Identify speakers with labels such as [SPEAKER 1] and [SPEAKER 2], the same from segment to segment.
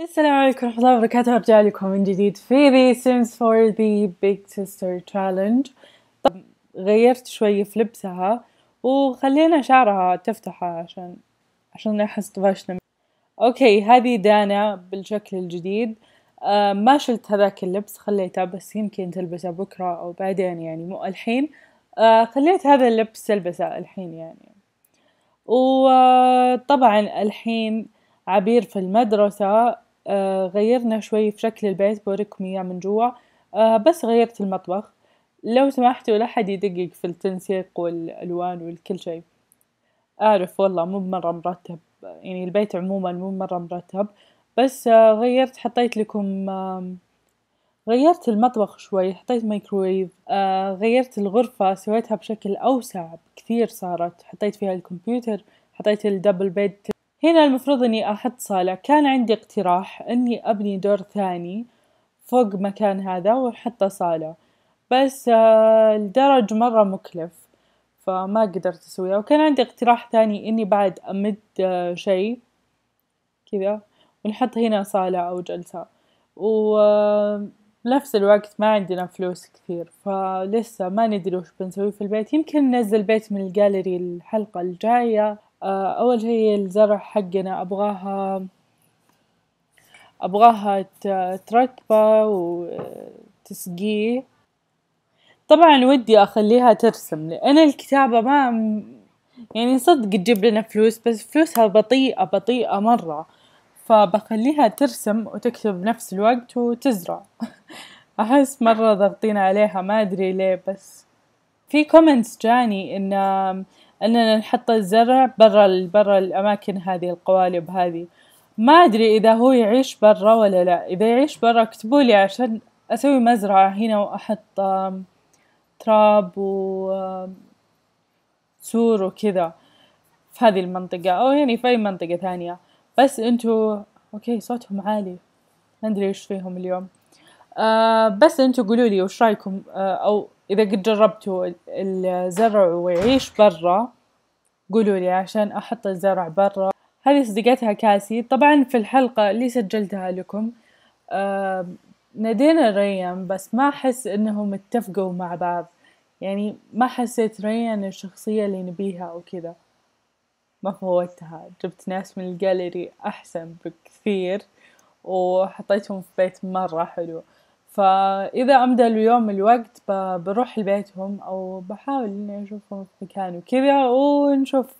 [SPEAKER 1] السلام عليكم ورحمة الله وبركاته أرجع لكم من جديد في The Sims 4 The Big Sister Challenge طب غيرت شوي في لبسها وخلينا شعرها تفتحه عشان عشان أحس طفشنا أوكي هذه دانا بالشكل الجديد آه ما شلت هذاك اللبس خليته بس يمكن تلبسه بكرة أو بعدين يعني مو الحين آه خليت هذا اللبس تلبسه الحين يعني وطبعا آه، الحين عبير في المدرسة آه، غيرنا شوي في شكل البيت بوريكم إياه من جوا آه، بس غيرت المطبخ لو سمحتوا لا حد يدقق في التنسيق والألوان والكل شيء أعرف والله مو مرة مرتب يعني البيت عموما مو مرة مرتب بس آه، غيرت حطيت لكم غيرت المطبخ شوي حطيت مايكرويف غيرت الغرفة سويتها بشكل أوسع كثير صارت حطيت فيها الكمبيوتر حطيت الدبل بيد هنا المفروض اني احط صالة كان عندي اقتراح اني ابني دور ثاني فوق مكان هذا واحطه صالة بس آه، الدرج مرة مكلف فما قدرت اسويها وكان عندي اقتراح ثاني اني بعد امد آه، شيء كذا ونحط هنا صالة او جلسة ونفس آه، الوقت ما عندنا فلوس كثير فلسه ما ندري وش بنسوي في البيت يمكن ننزل بيت من الجاليري الحلقة الجاية آه، أول شي الزرع حقنا أبغاها أبغاها تركبه وتسقيه طبعا ودي أخليها ترسم لأن الكتابة ما يعني صدق تجيب لنا فلوس بس فلوسها بطيئة بطيئة مرة فبخليها ترسم وتكتب بنفس الوقت وتزرع أحس مرة ضغطين عليها ما أدري ليه بس في كومنتس جاني إن اننا نحط الزرع برا برا الاماكن هذه القوالب هذه ما ادري اذا هو يعيش برا ولا لا اذا يعيش برا اكتبوا لي عشان اسوي مزرعة هنا واحط تراب و سور وكذا في هذه المنطقة او يعني في اي منطقة ثانية بس انتو اوكي صوتهم عالي ما ادري ايش فيهم اليوم آه بس انتو قولوا لي وش رايكم آه او إذا قد جربتوا الزرع ويعيش برا قولوا لي عشان أحط الزرع برا هذه صديقتها كاسي طبعا في الحلقة اللي سجلتها لكم آه نادينا ريان بس ما أحس إنهم اتفقوا مع بعض يعني ما حسيت ريان الشخصية اللي نبيها أو كذا ما فوتها جبت ناس من الجاليري أحسن بكثير وحطيتهم في بيت مرة حلو فإذا عمد اليوم الوقت بروح لبيتهم أو بحاول إني أشوفهم في مكان وكذا ونشوف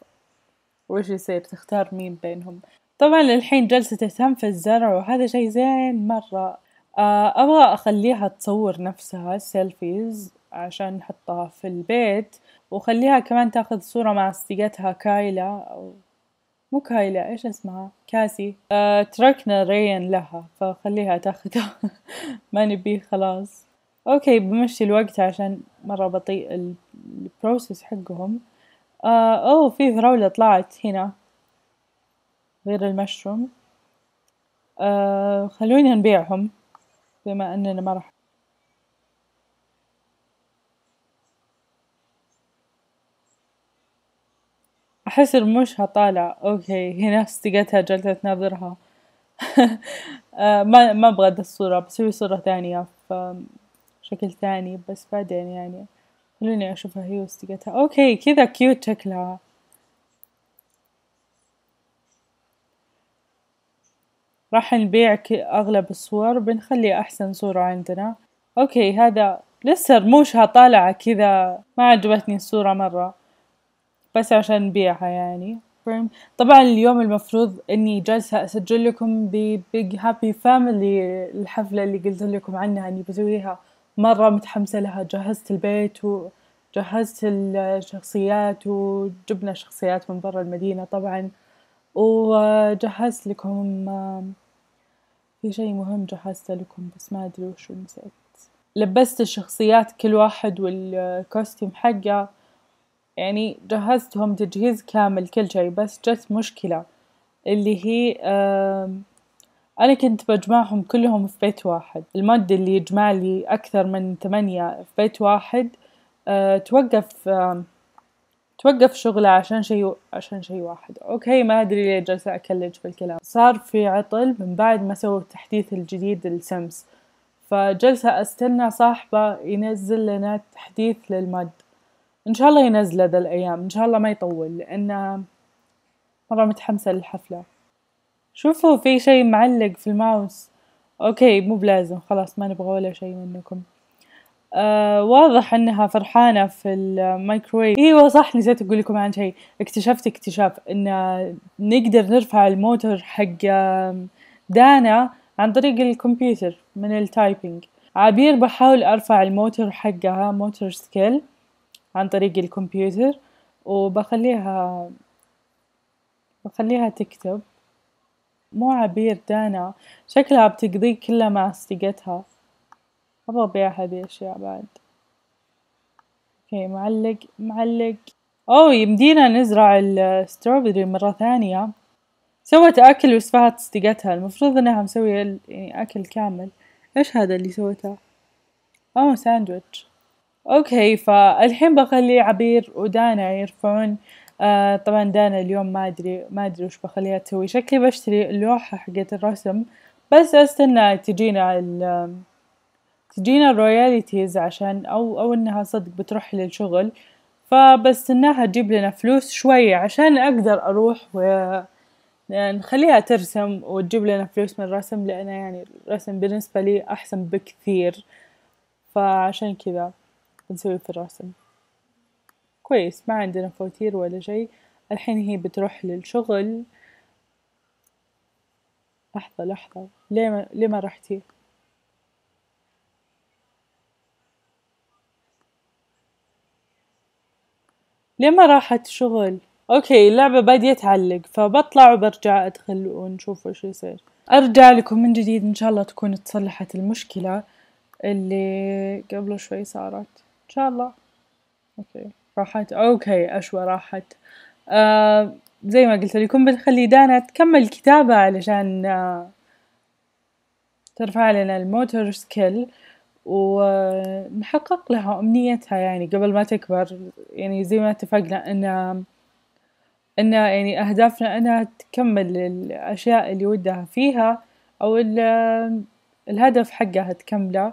[SPEAKER 1] وش يصير تختار مين بينهم طبعا الحين جلسة في الزرع وهذا شي زين مرة آه، أبغى أخليها تصور نفسها سيلفيز عشان نحطها في البيت وخليها كمان تاخذ صورة مع صديقتها كايلا أو مو كايلا ايش اسمها كاسي أه تركنا ريان لها فخليها تاخذها ما نبيه خلاص اوكي بمشي الوقت عشان مرة بطيء البروسيس حقهم أه اوه في فراولة طلعت هنا غير المشروم أه خلوني نبيعهم بما اننا ما راح أحس رموشها طالع أوكي هي نفس تقتها جالسة تناظرها ما ما أبغى ذا الصورة بسوي صورة ثانية شكل ثاني بس بعدين يعني خليني أشوفها هي وصديقتها أوكي كذا كيوت شكلها راح نبيع أغلب الصور بنخلي أحسن صورة عندنا أوكي هذا لسه رموشها طالعة كذا ما عجبتني الصورة مرة بس عشان نبيعها يعني طبعا اليوم المفروض اني جالسة اسجل لكم ببيج هابي فاميلي الحفلة اللي قلت لكم عنها اني بسويها مرة متحمسة لها جهزت البيت وجهزت الشخصيات وجبنا شخصيات من برا المدينة طبعا وجهزت لكم في شي مهم جهزته لكم بس ما ادري وشو نسيت لبست الشخصيات كل واحد والكوستيم حقه يعني جهزتهم تجهيز كامل كل شيء بس جت مشكلة اللي هي أنا كنت بجمعهم كلهم في بيت واحد المادة اللي يجمع لي أكثر من ثمانية في بيت واحد آه، توقف توقف شغله عشان شيء عشان شيء واحد اوكي ما ادري ليه جالسه اكلج في الكلام صار في عطل من بعد ما سووا التحديث الجديد للسمس فجلسة استنى صاحبه ينزل لنا تحديث للمادة ان شاء الله ينزل هذا الايام ان شاء الله ما يطول لان مره متحمسه للحفله شوفوا في شيء معلق في الماوس اوكي مو بلازم خلاص ما نبغى ولا شيء منكم آه واضح انها فرحانه في الميكرويف ايوه صح نسيت اقول لكم عن شيء اكتشفت اكتشاف ان نقدر نرفع الموتور حق دانا عن طريق الكمبيوتر من التايبنج عبير بحاول ارفع الموتور حقها موتور سكيل عن طريق الكمبيوتر وبخليها بخليها تكتب مو عبير دانا شكلها بتقضي كلها مع صديقتها أبغى أبيع هذه الأشياء بعد اوكي معلق معلق أوه يمدينا نزرع الستروبري مرة ثانية سوت أكل وسفهت صديقتها المفروض إنها مسوية يعني أكل كامل إيش هذا اللي سوته؟ أوه ساندويتش اوكي فالحين بخلي عبير ودانا يرفعون آه طبعا دانا اليوم ما ادري ما ادري وش بخليها تسوي شكلي بشتري اللوحة حقت الرسم بس استنى تجينا ال تجينا الرويالتيز عشان او او انها صدق بتروح للشغل فبستناها تجيب لنا فلوس شوية عشان اقدر اروح ونخليها آه، ترسم وتجيب لنا فلوس من الرسم لأنه يعني الرسم بالنسبة لي أحسن بكثير فعشان كذا بنسوي في الرسم كويس ما عندنا فواتير ولا شيء الحين هي بتروح للشغل لحظة لحظة ليه ما, ليه ما رحتي ليه ما راحت شغل اوكي اللعبة بادية تعلق فبطلع وبرجع ادخل ونشوف وش يصير ارجع لكم من جديد ان شاء الله تكون تصلحت المشكلة اللي قبل شوي صارت ان شاء الله اوكي راحت اوكي اشوى راحت آه زي ما قلت لكم بنخلي دانا تكمل كتابة علشان آه، ترفع لنا الموتور سكيل ونحقق لها أمنيتها يعني قبل ما تكبر يعني زي ما اتفقنا إن إن يعني أهدافنا إنها تكمل الأشياء اللي ودها فيها أو الهدف حقها تكمله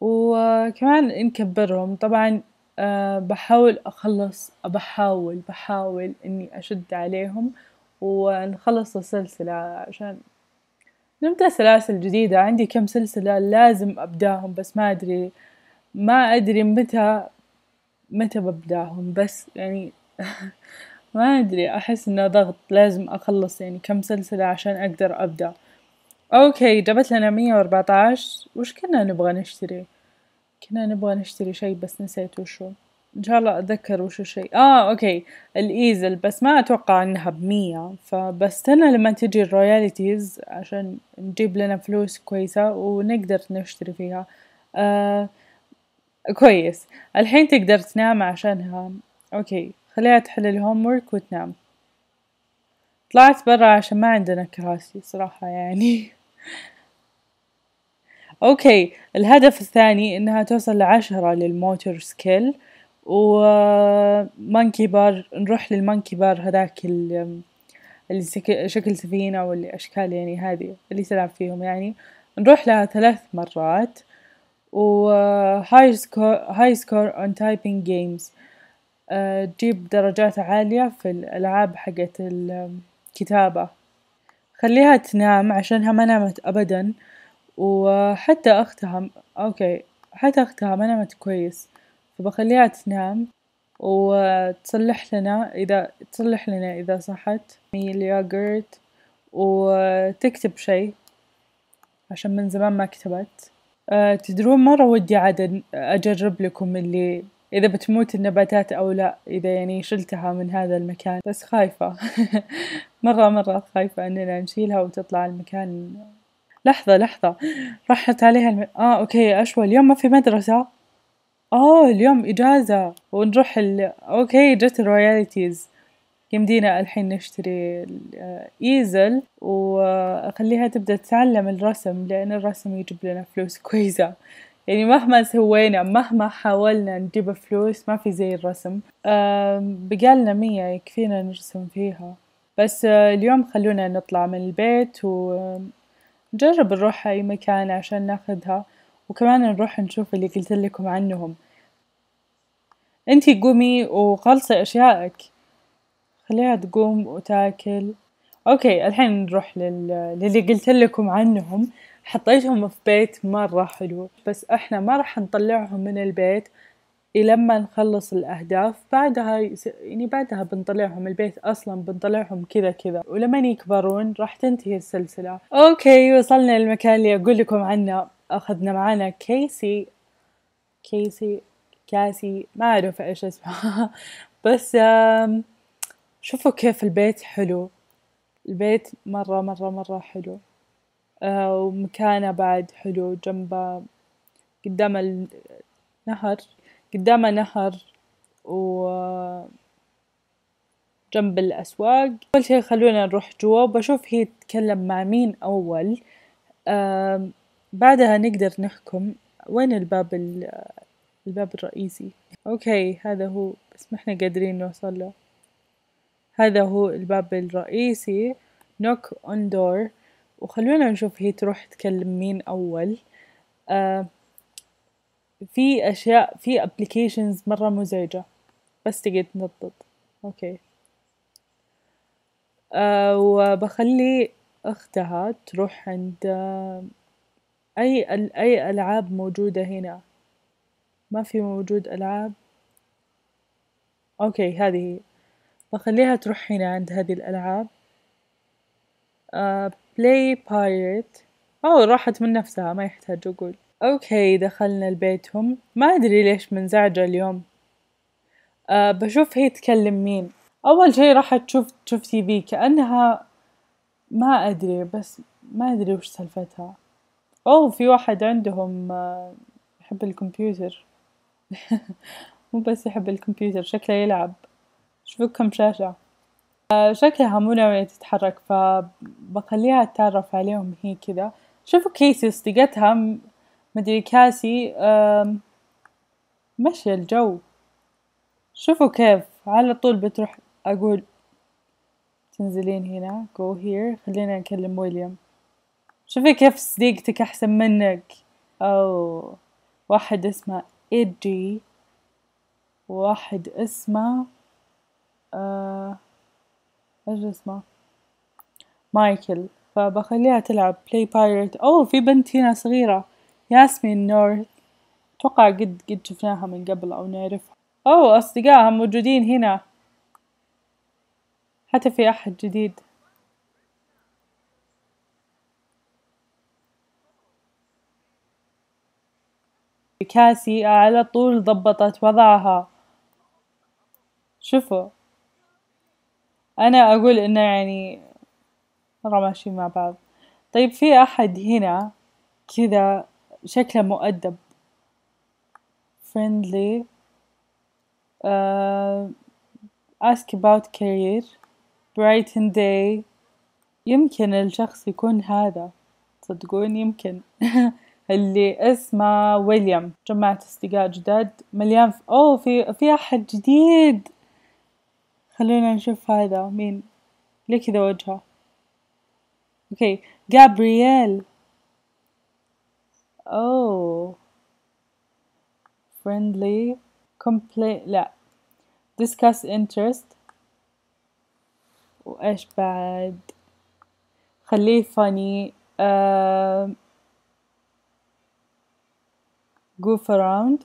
[SPEAKER 1] وكمان نكبرهم طبعا آه، بحاول أخلص بحاول بحاول إني أشد عليهم ونخلص السلسلة عشان نبدأ سلاسل جديدة عندي كم سلسلة لازم أبداهم بس ما أدري ما أدري متى متى ببداهم بس يعني ما أدري أحس إنه ضغط لازم أخلص يعني كم سلسلة عشان أقدر أبدأ اوكي جابت لنا 114 وش كنا نبغى نشتري كنا نبغى نشتري شيء بس نسيت وشو ان شاء الله اتذكر وشو شيء اه اوكي الايزل بس ما اتوقع انها بمية فبستنى لما تجي الرويالتيز عشان نجيب لنا فلوس كويسة ونقدر نشتري فيها آه كويس الحين تقدر تنام عشانها اوكي خليها تحل الهوم ورك وتنام طلعت برا عشان ما عندنا كراسي صراحة يعني أوكي الهدف الثاني إنها توصل لعشرة للموتور سكيل ومانكي بار نروح للمانكي بار هذاك اللي شكل سفينة واللي أشكال يعني هذه اللي تلعب فيهم يعني نروح لها ثلاث مرات و هاي سكور اون تايبنج جيمز تجيب درجات عالية في الألعاب حقت الكتابة خليها تنام عشانها ما نامت أبدا وحتى أختها أوكي حتى أختها ما نامت كويس فبخليها تنام وتصلح لنا إذا تصلح لنا إذا صحت ميل ياغرت وتكتب شي عشان من زمان ما كتبت أه، تدرون مرة ودي عاد أجرب لكم اللي إذا بتموت النباتات أو لا إذا يعني شلتها من هذا المكان بس خايفة مرة مرة خايفة أننا نشيلها وتطلع المكان لحظة لحظة راحت عليها الم... آه أوكي أشوى اليوم ما في مدرسة آه اليوم إجازة ونروح ال... أوكي جت الرويالتيز يمدينا الحين نشتري إيزل وأخليها تبدأ تتعلم الرسم لأن الرسم يجيب لنا فلوس كويسة يعني مهما سوينا مهما حاولنا نجيب فلوس ما في زي الرسم بقالنا مية يكفينا نرسم فيها بس آه، اليوم خلونا نطلع من البيت ونجرب نروح أي مكان عشان ناخدها وكمان نروح نشوف اللي قلت لكم عنهم انتي قومي وخلصي أشيائك خليها تقوم وتاكل أوكي الحين نروح لل... للي قلت لكم عنهم حطيتهم في بيت مرة حلو بس احنا ما راح نطلعهم من البيت لما نخلص الأهداف بعدها يعني بعدها بنطلعهم البيت أصلا بنطلعهم كذا كذا ولما يكبرون راح تنتهي السلسلة أوكي وصلنا للمكان اللي أقول لكم عنه أخذنا معنا كيسي كيسي كاسي ما أعرف إيش اسمها بس شوفوا كيف البيت حلو البيت مرة مرة مرة حلو آه، ومكانه بعد حلو جنبه قدامه النهر قدامه نهر و جنب الأسواق أول شي خلونا نروح جوا وبشوف هي تتكلم مع مين أول بعدها نقدر نحكم وين الباب الباب الرئيسي أوكي هذا هو بس ما احنا قادرين نوصل له هذا هو الباب الرئيسي knock on door وخلونا نشوف هي تروح تكلم مين أول آه، في أشياء في أبليكيشنز مرة مزعجة بس تقعد تنطط أوكي آه، وبخلي أختها تروح عند آه، أي أي ألعاب موجودة هنا ما في موجود ألعاب أوكي هذه بخليها تروح هنا عند هذه الألعاب بلاي بايرت أو راحت من نفسها ما يحتاج أقول أوكي دخلنا لبيتهم ما أدري ليش منزعجة اليوم أه بشوف هي تكلم مين أول شي راح تشوف تشوف تي في كأنها ما أدري بس ما أدري وش سالفتها أو في واحد عندهم أه، يحب الكمبيوتر مو بس يحب الكمبيوتر شكله يلعب شوفوا كم شاشة شكلها مو ناوية تتحرك فبخليها تتعرف عليهم هي كذا شوفوا كيسي صديقتها مدري كاسي مشي الجو شوفوا كيف على طول بتروح أقول تنزلين هنا go here خلينا نكلم ويليام شوفي كيف صديقتك أحسن منك أو واحد اسمه إيدي واحد اسمه آه ايش اسمه مايكل فبخليها تلعب بلاي بايرت او في بنت هنا صغيرة ياسمين نورث أتوقع قد قد شفناها من قبل أو نعرفها او أصدقائها موجودين هنا حتى في أحد جديد كاسي على طول ضبطت وضعها شوفوا أنا أقول إنه يعني مرة ماشيين مع بعض طيب في أحد هنا كذا شكله مؤدب friendly uh, ask about career brighten day يمكن الشخص يكون هذا صدقون يمكن اللي اسمه ويليام جمعت أصدقاء جداد مليان في أوه في في أحد جديد خلونا نشوف هذا مين ليه كذا وجهه اوكي جابرييل اوه friendly complain لا discuss interest وإيش بعد خليه funny uh, goof around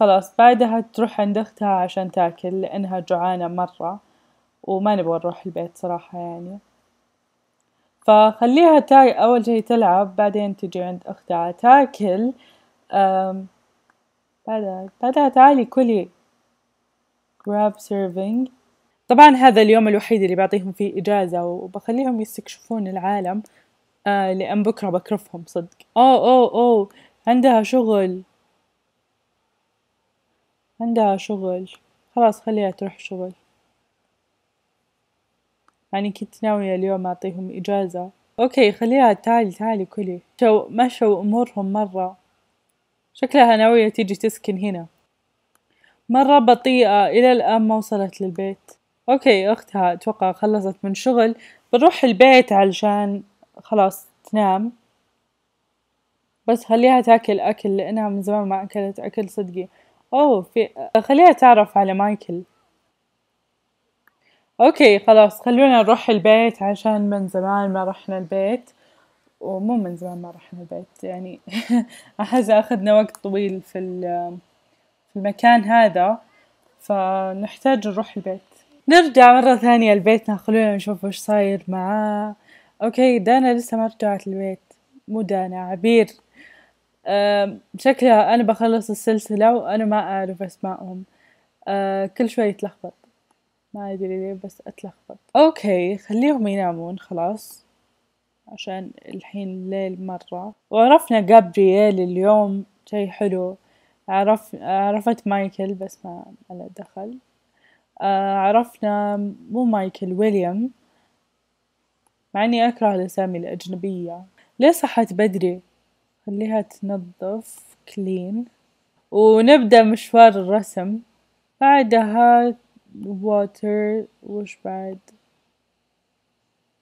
[SPEAKER 1] خلاص بعدها تروح عند أختها عشان تاكل لأنها جوعانة مرة وما نبغى نروح البيت صراحة يعني فخليها تاي أول شي تلعب بعدين تجي عند أختها تاكل بعدها بعدها تعالي كلي grab serving طبعا هذا اليوم الوحيد اللي بعطيهم فيه إجازة وبخليهم يستكشفون العالم آه لأن بكرة بكرفهم صدق أو أو أو عندها شغل عندها شغل خلاص خليها تروح شغل يعني كنت ناوية اليوم أعطيهم إجازة أوكي خليها تعالي تعالي كلي شو مشوا أمورهم مرة شكلها ناوية تيجي تسكن هنا مرة بطيئة إلى الآن ما وصلت للبيت أوكي أختها أتوقع خلصت من شغل بنروح البيت علشان خلاص تنام بس خليها تاكل أكل لأنها من زمان ما أكلت أكل صدقي أوه في خليها تعرف على مايكل اوكي خلاص خلونا نروح البيت عشان من زمان ما رحنا البيت ومو من زمان ما رحنا البيت يعني أحس أخذنا وقت طويل في في المكان هذا فنحتاج نروح البيت نرجع مرة ثانية لبيتنا خلونا نشوف وش صاير معاه أوكي دانا لسه ما رجعت البيت مو دانا عبير أه شكلها أنا بخلص السلسلة وأنا ما أعرف أسمائهم أه، كل شوي يتلخبط ما أدري ليه بس أتلخبط أوكي خليهم ينامون خلاص عشان الحين الليل مرة وعرفنا جابرييل اليوم شي حلو عرف عرفت مايكل بس ما على دخل آه، عرفنا مو مايكل ويليام مع إني أكره الأسامي الأجنبية ليه صحت بدري خليها تنظف كلين ونبدأ مشوار الرسم بعدها water وش بعد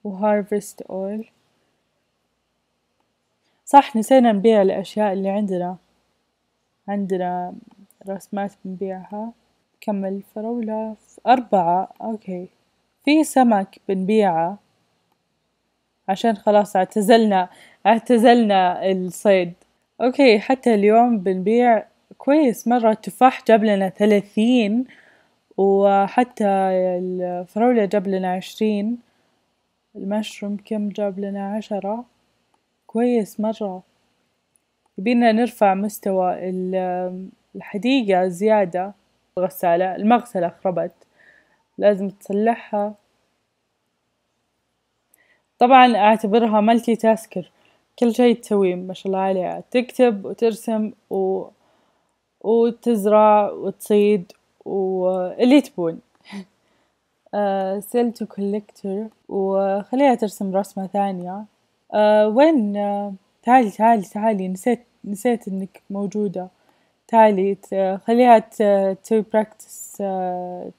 [SPEAKER 1] وهارفست oil صح نسينا نبيع الأشياء اللي عندنا عندنا رسمات بنبيعها كم الفراولة أربعة أوكي في سمك بنبيعه عشان خلاص اعتزلنا اعتزلنا الصيد أوكي حتى اليوم بنبيع كويس مرة التفاح جاب لنا ثلاثين وحتى الفراولة جاب لنا عشرين المشروم كم جاب لنا عشرة كويس مرة يبينا نرفع مستوى الحديقة زيادة الغسالة المغسلة خربت لازم تصلحها طبعا اعتبرها مالتي تاسكر كل شيء تسويه ما شاء الله عليها تكتب وترسم و... وتزرع وتصيد واللي تبون آه، سيل تو كوليكتور وخليها ترسم رسمة ثانية أه وين آه، تعالي تعالي تعالي نسيت نسيت انك موجودة تعالي خليها تسوي براكتس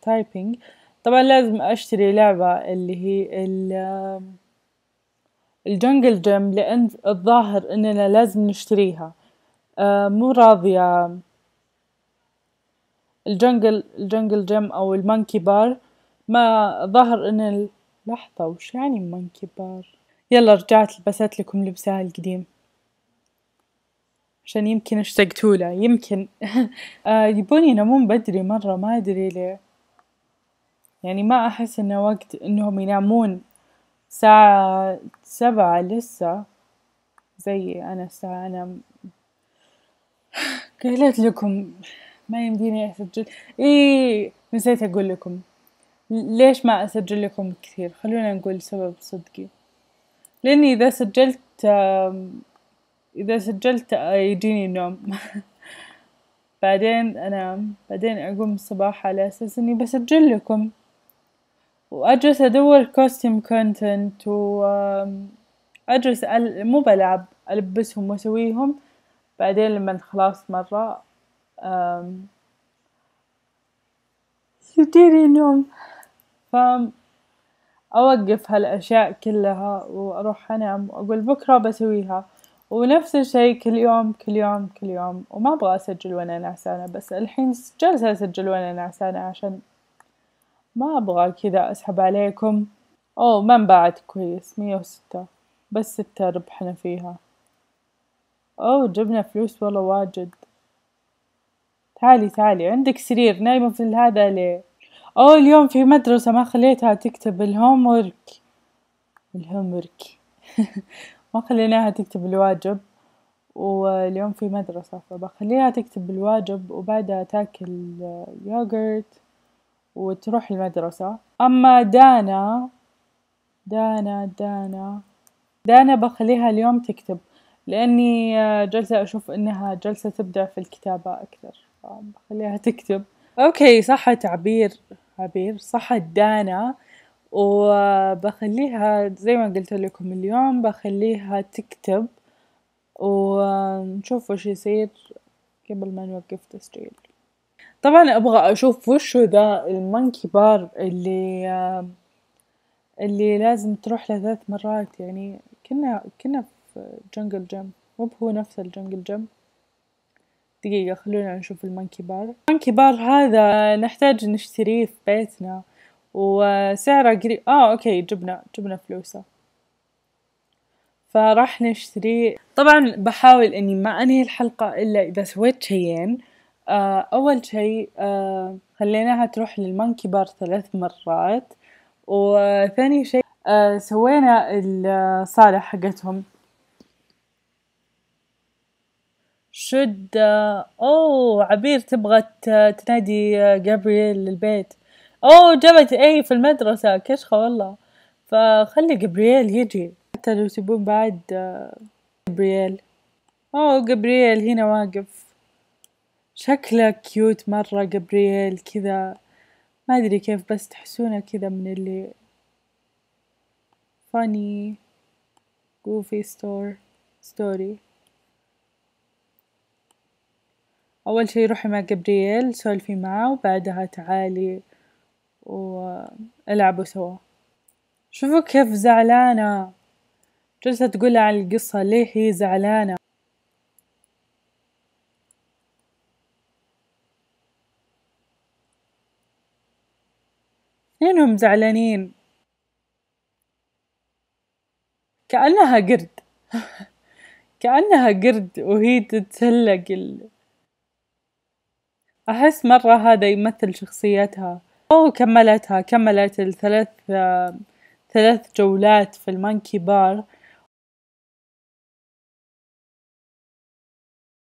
[SPEAKER 1] تايبينج طبعا لازم اشتري لعبة اللي هي الجنجل جيم لان الظاهر اننا لازم نشتريها أه مو راضية الجنجل الجنجل جيم او المانكي بار ما ظهر ان ال... لحظة وش يعني مانكي بار يلا رجعت لبست لكم لبسها القديم عشان يمكن اشتقتوا له يمكن آه يبون ينامون بدري مرة ما أدري ليه يعني ما أحس إنه وقت إنهم ينامون ساعة سبعة لسه زي أنا الساعة أنا قلت لكم ما يمديني اسجل اي نسيت اقول لكم ليش ما اسجل لكم كثير خلونا نقول سبب صدقي لاني اذا سجلت اذا سجلت آه، يجيني نوم بعدين انام بعدين اقوم الصباح على اساس اني بسجل لكم واجلس ادور كوستيم كونتنت و اجلس مو بلعب البسهم واسويهم بعدين لما خلاص مرة يجيني نوم فأوقف أوقف هالأشياء كلها وأروح أنام وأقول بكرة بسويها ونفس الشي كل يوم كل يوم كل يوم وما أبغى أسجل وأنا نعسانة بس الحين جالسة أسجل وأنا نعسانة عشان ما أبغى كذا أسحب عليكم أو ما انباعت كويس مية وستة بس ستة ربحنا فيها أو جبنا فلوس والله واجد تعالي تعالي عندك سرير نايمة في هذا ليه أو اليوم في مدرسة ما خليتها تكتب الهوم ورك الهوم ورك ما خليناها تكتب الواجب واليوم في مدرسة فبخليها تكتب الواجب وبعدها تاكل يوغرت وتروح المدرسة أما دانا دانا دانا دانا بخليها اليوم تكتب لأني جلسة أشوف إنها جلسة تبدع في الكتابة أكثر بخليها تكتب اوكي صح تعبير عبير صح دانا وبخليها زي ما قلت لكم اليوم بخليها تكتب ونشوف وش يصير قبل ما نوقف تسجيل طبعا ابغى اشوف وش ذا المونكي بار اللي اللي لازم تروح له ثلاث مرات يعني كنا كنا في جنجل جيم مو هو نفس الجنجل جيم دقيقة خلونا نشوف المونكي بار المونكي بار هذا نحتاج نشتريه في بيتنا وسعره قريب اه اوكي جبنا جبنا فلوسه فراح نشتري طبعا بحاول اني ما انهي الحلقة الا اذا سويت شيئين آه اول شيء آه خليناها تروح للمونكي بار ثلاث مرات وثاني شيء آه سوينا الصالة حقتهم شد أوه عبير تبغى تنادي جابرييل للبيت أوه جابت أي في المدرسة كشخة والله فخلي جابرييل يجي حتى لو تبون بعد آه، جابرييل أوه جابرييل هنا واقف شكله كيوت مرة جابرييل كذا ما أدري كيف بس تحسونه كذا من اللي فاني جوفي ستور ستوري أول شي روحي مع جبريل سولفي معاه وبعدها تعالي والعبوا سوا، شوفوا كيف زعلانة! جالسة تقول عن القصة ليه هي زعلانة. إثنينهم زعلانين، كأنها قرد كأنها قرد وهي تتسلق ال أحس مرة هذا يمثل شخصيتها وكملتها كملت الثلاث ثلاث جولات في المانكي بار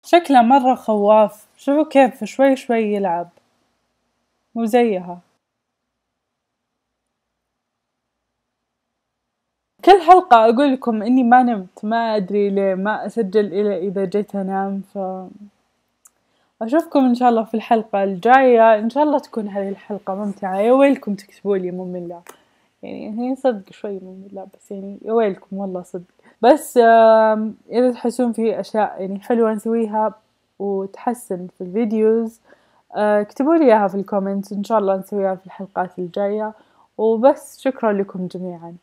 [SPEAKER 1] شكله مرة خواف شوفوا كيف شوي شوي يلعب مو زيها كل حلقة أقول لكم إني ما نمت ما أدري ليه ما أسجل إلا إذا جيت أنام ف أشوفكم إن شاء الله في الحلقة الجاية إن شاء الله تكون هذه الحلقة ممتعة يا ويلكم تكتبوا لي مملة يعني هي صدق شوي مملة بس يعني يا ويلكم والله صدق بس إذا تحسون في أشياء يعني حلوة نسويها وتحسن في الفيديوز آه، اكتبوا لي إياها في الكومنت إن شاء الله نسويها في الحلقات الجاية وبس شكرا لكم جميعا